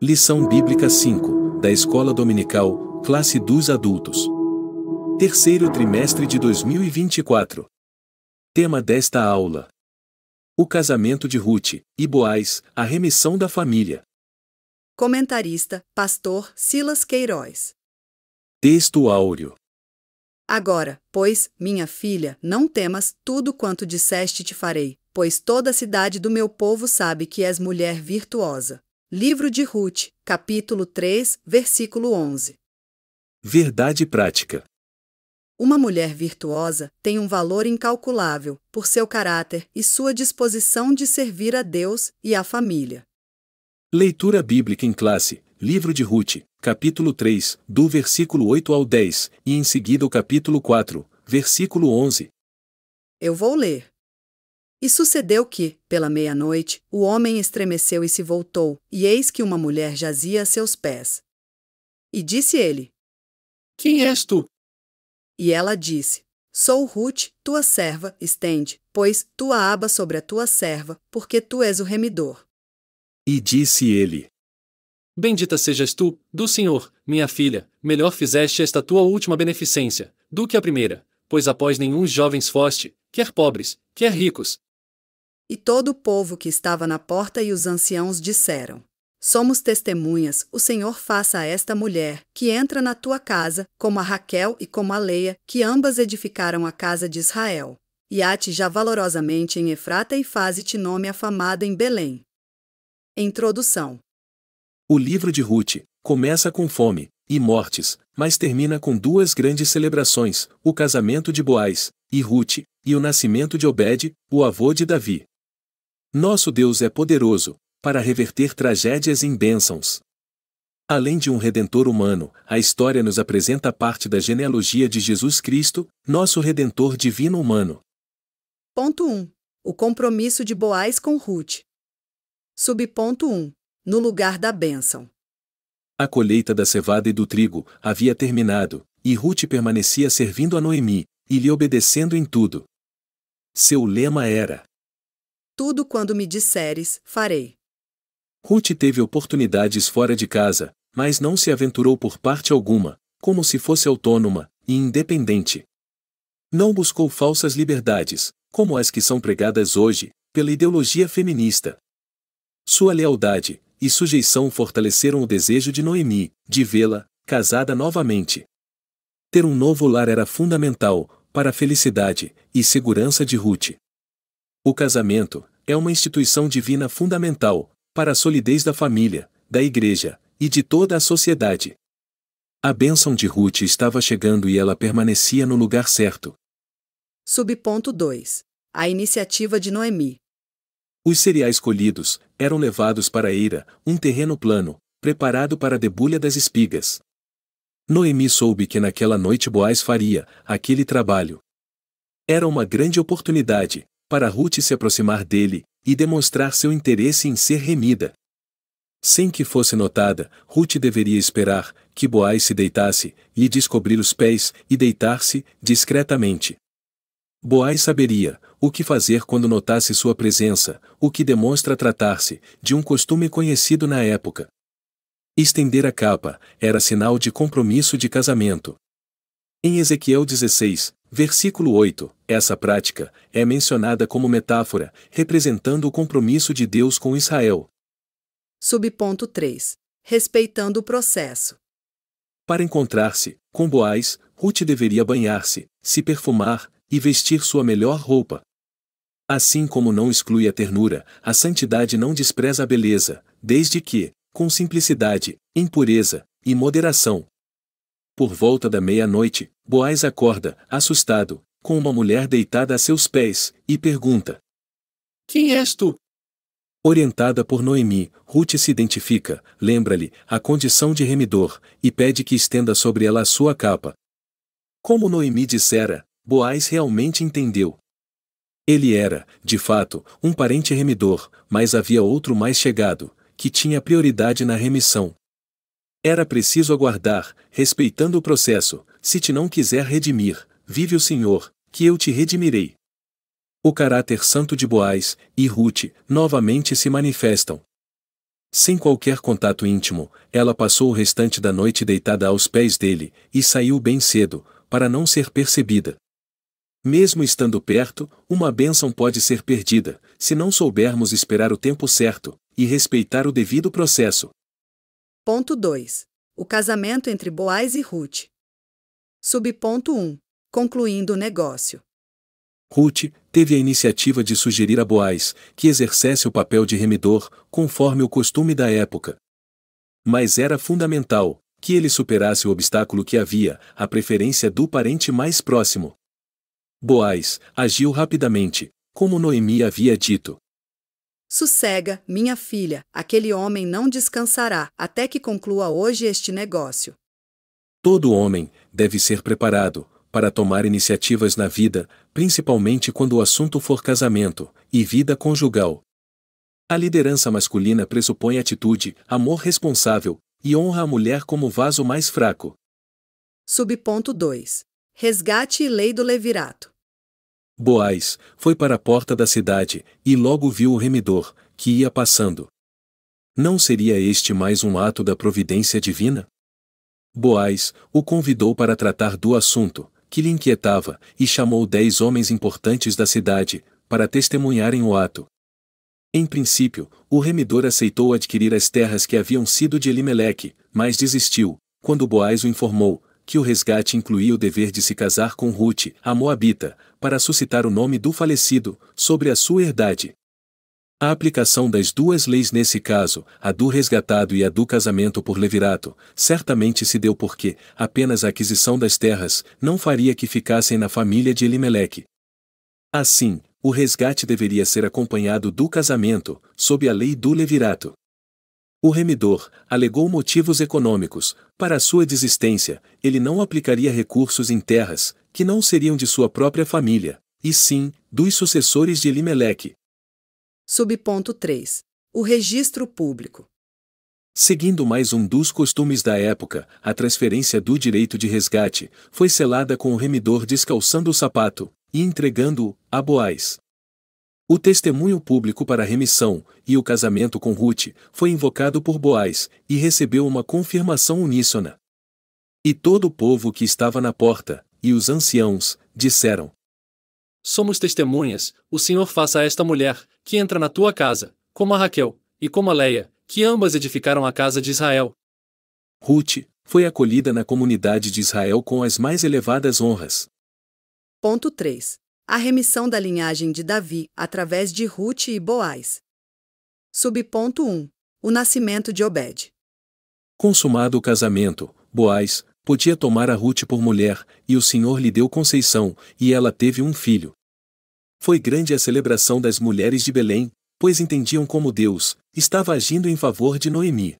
Lição Bíblica 5, da Escola Dominical, Classe dos Adultos. Terceiro trimestre de 2024. Tema desta aula: O casamento de Ruth e Boaz, a remissão da família. Comentarista, Pastor Silas Queiroz. Texto áureo. Agora, pois, minha filha, não temas, tudo quanto disseste te farei, pois toda a cidade do meu povo sabe que és mulher virtuosa. Livro de Ruth, capítulo 3, versículo 11. Verdade prática. Uma mulher virtuosa tem um valor incalculável por seu caráter e sua disposição de servir a Deus e à família. Leitura bíblica em classe, Livro de Ruth, capítulo 3, do versículo 8 ao 10, e em seguida o capítulo 4, versículo 11. Eu vou ler. E sucedeu que, pela meia-noite, o homem estremeceu e se voltou, e eis que uma mulher jazia a seus pés. E disse ele: Quem és tu? E ela disse: Sou Ruth, tua serva, estende, pois, tua aba sobre a tua serva, porque tu és o remidor. E disse ele: Bendita sejas tu, do Senhor, minha filha, melhor fizeste esta tua última beneficência, do que a primeira, pois após nenhum jovens foste, quer pobres, quer ricos, e todo o povo que estava na porta e os anciãos disseram: Somos testemunhas, o Senhor faça a esta mulher, que entra na tua casa, como a Raquel e como a Leia, que ambas edificaram a casa de Israel. E ate já valorosamente em Efrata e faze-te nome afamado em Belém. Introdução O livro de Ruth começa com fome e mortes, mas termina com duas grandes celebrações, o casamento de Boaz e Ruth, e o nascimento de Obed, o avô de Davi. Nosso Deus é poderoso, para reverter tragédias em bênçãos. Além de um redentor humano, a história nos apresenta parte da genealogia de Jesus Cristo, nosso redentor divino humano. Ponto 1. O compromisso de Boaz com Ruth. Subponto 1. No lugar da bênção. A colheita da cevada e do trigo havia terminado, e Ruth permanecia servindo a Noemi, e lhe obedecendo em tudo. Seu lema era: tudo quando me disseres, farei. Ruth teve oportunidades fora de casa, mas não se aventurou por parte alguma, como se fosse autônoma e independente. Não buscou falsas liberdades, como as que são pregadas hoje, pela ideologia feminista. Sua lealdade e sujeição fortaleceram o desejo de Noemi de vê-la casada novamente. Ter um novo lar era fundamental para a felicidade e segurança de Ruth. O casamento é uma instituição divina fundamental para a solidez da família, da igreja e de toda a sociedade. A bênção de Ruth estava chegando e ela permanecia no lugar certo. Subponto 2. A iniciativa de Noemi. Os cereais colhidos eram levados para Eira, um terreno plano, preparado para a debulha das espigas. Noemi soube que naquela noite Boaz faria aquele trabalho. Era uma grande oportunidade, para Ruth se aproximar dele e demonstrar seu interesse em ser remida. Sem que fosse notada, Ruth deveria esperar que Boaz se deitasse, lhe descobrir os pés e deitar-se discretamente. Boaz saberia o que fazer quando notasse sua presença, o que demonstra tratar-se de um costume conhecido na época. Estender a capa era sinal de compromisso de casamento. Em Ezequiel 16, versículo 8, essa prática é mencionada como metáfora, representando o compromisso de Deus com Israel. Subponto 3. Respeitando o processo. Para encontrar-se com Boaz, Ruth deveria banhar-se, se perfumar e vestir sua melhor roupa. Assim como não exclui a ternura, a santidade não despreza a beleza, desde que, com simplicidade, impureza e moderação. Por volta da meia-noite, Boaz acorda, assustado, com uma mulher deitada a seus pés, e pergunta: Quem és tu? Orientada por Noemi, Ruth se identifica, lembra-lhe a condição de remidor, e pede que estenda sobre ela a sua capa. Como Noemi dissera, Boaz realmente entendeu. Ele era, de fato, um parente remidor, mas havia outro mais chegado, que tinha prioridade na remissão. Era preciso aguardar, respeitando o processo, se te não quiser redimir, vive o Senhor, que eu te redimirei. O caráter santo de Boaz e Ruth novamente se manifestam. Sem qualquer contato íntimo, ela passou o restante da noite deitada aos pés dele e saiu bem cedo, para não ser percebida. Mesmo estando perto, uma bênção pode ser perdida, se não soubermos esperar o tempo certo e respeitar o devido processo. Ponto 2. O casamento entre Boaz e Ruth. Subponto 1. Concluindo o negócio. Ruth teve a iniciativa de sugerir a Boaz que exercesse o papel de remidor, conforme o costume da época. Mas era fundamental que ele superasse o obstáculo que havia, a preferência do parente mais próximo. Boaz agiu rapidamente, como Noemi havia dito. Sossega, minha filha, aquele homem não descansará até que conclua hoje este negócio. Todo homem deve ser preparado para tomar iniciativas na vida, principalmente quando o assunto for casamento e vida conjugal. A liderança masculina pressupõe atitude, amor responsável e honra a mulher como vaso mais fraco. Subponto 2. Resgate e lei do levirato. Boaz foi para a porta da cidade, e logo viu o remidor, que ia passando. Não seria este mais um ato da providência divina? Boaz o convidou para tratar do assunto, que lhe inquietava, e chamou dez homens importantes da cidade, para testemunharem o ato. Em princípio, o remidor aceitou adquirir as terras que haviam sido de Elimeleque, mas desistiu, quando Boaz o informou, que o resgate incluía o dever de se casar com Ruth, a Moabita, para suscitar o nome do falecido, sobre a sua herdade. A aplicação das duas leis nesse caso, a do resgatado e a do casamento por levirato, certamente se deu porque apenas a aquisição das terras não faria que ficassem na família de Elimeleque. Assim, o resgate deveria ser acompanhado do casamento, sob a lei do levirato. O remidor alegou motivos econômicos para a sua desistência, ele não aplicaria recursos em terras que não seriam de sua própria família, e sim dos sucessores de Elimeleque. Subponto 3. O registro público. Seguindo mais um dos costumes da época, a transferência do direito de resgate foi selada com o remidor descalçando o sapato e entregando-o a Boaz. O testemunho público para a remissão, e o casamento com Ruth, foi invocado por Boaz, e recebeu uma confirmação uníssona. E todo o povo que estava na porta, e os anciãos, disseram: Somos testemunhas, o Senhor faça a esta mulher, que entra na tua casa, como a Raquel, e como a Leia, que ambas edificaram a casa de Israel. Ruth foi acolhida na comunidade de Israel com as mais elevadas honras. Ponto 3 a remissão da linhagem de Davi através de Ruth e Boaz. Subponto 1. O nascimento de Obed. Consumado o casamento, Boaz podia tomar a Ruth por mulher, e o Senhor lhe deu conceição, e ela teve um filho. Foi grande a celebração das mulheres de Belém, pois entendiam como Deus estava agindo em favor de Noemi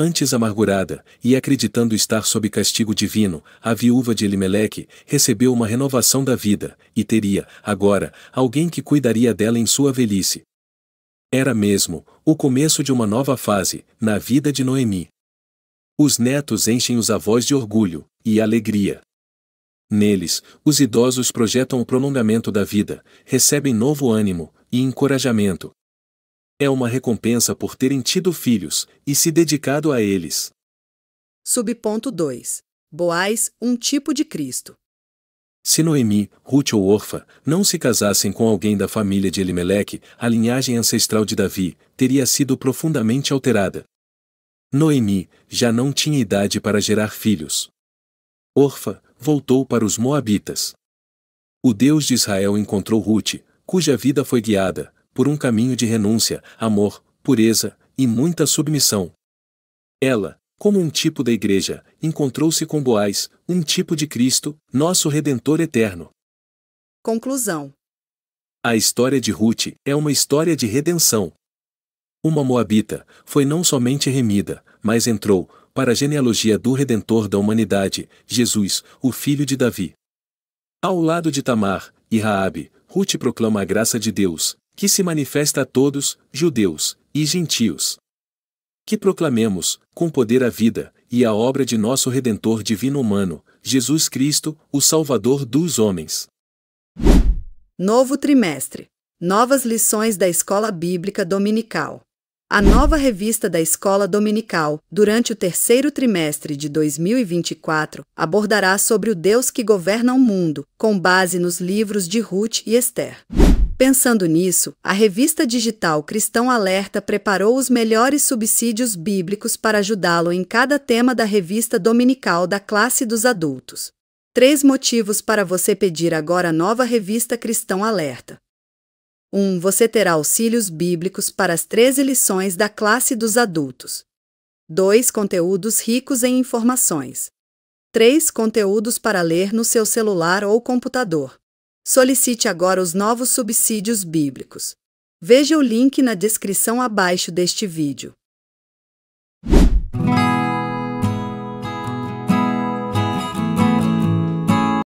antes amargurada, e acreditando estar sob castigo divino, a viúva de Elimeleque recebeu uma renovação da vida, e teria, agora, alguém que cuidaria dela em sua velhice. Era mesmo, o começo de uma nova fase, na vida de Noemi. Os netos enchem os avós de orgulho e alegria. Neles, os idosos projetam o prolongamento da vida, recebem novo ânimo e encorajamento, é uma recompensa por terem tido filhos e se dedicado a eles. Subponto 2. Boaz, um tipo de Cristo. Se Noemi, Ruth ou Orfa não se casassem com alguém da família de Elimeleque, a linhagem ancestral de Davi teria sido profundamente alterada. Noemi já não tinha idade para gerar filhos. Orfa voltou para os Moabitas. O Deus de Israel encontrou Ruth, cuja vida foi guiada, por um caminho de renúncia, amor, pureza e muita submissão. Ela, como um tipo da Igreja, encontrou-se com Boaz, um tipo de Cristo, nosso Redentor eterno. Conclusão: A história de Ruth é uma história de redenção. Uma Moabita foi não somente remida, mas entrou, para a genealogia do Redentor da humanidade, Jesus, o filho de Davi. Ao lado de Tamar e Raabe, Ruth proclama a graça de Deus, que se manifesta a todos, judeus e gentios. Que proclamemos, com poder a vida e a obra de nosso Redentor divino humano, Jesus Cristo, o Salvador dos homens. Novo trimestre. Novas lições da Escola Bíblica Dominical. A nova revista da Escola Dominical, durante o terceiro trimestre de 2024, abordará sobre o Deus que governa o mundo, com base nos livros de Ruth e Esther. Pensando nisso, a revista digital Cristão Alerta preparou os melhores subsídios bíblicos para ajudá-lo em cada tema da revista dominical da classe dos adultos. Três motivos para você pedir agora a nova revista Cristão Alerta. 1. Um, você terá auxílios bíblicos para as 13 lições da classe dos adultos. 2. Conteúdos ricos em informações. 3. Conteúdos para ler no seu celular ou computador. Solicite agora os novos subsídios bíblicos. Veja o link na descrição abaixo deste vídeo.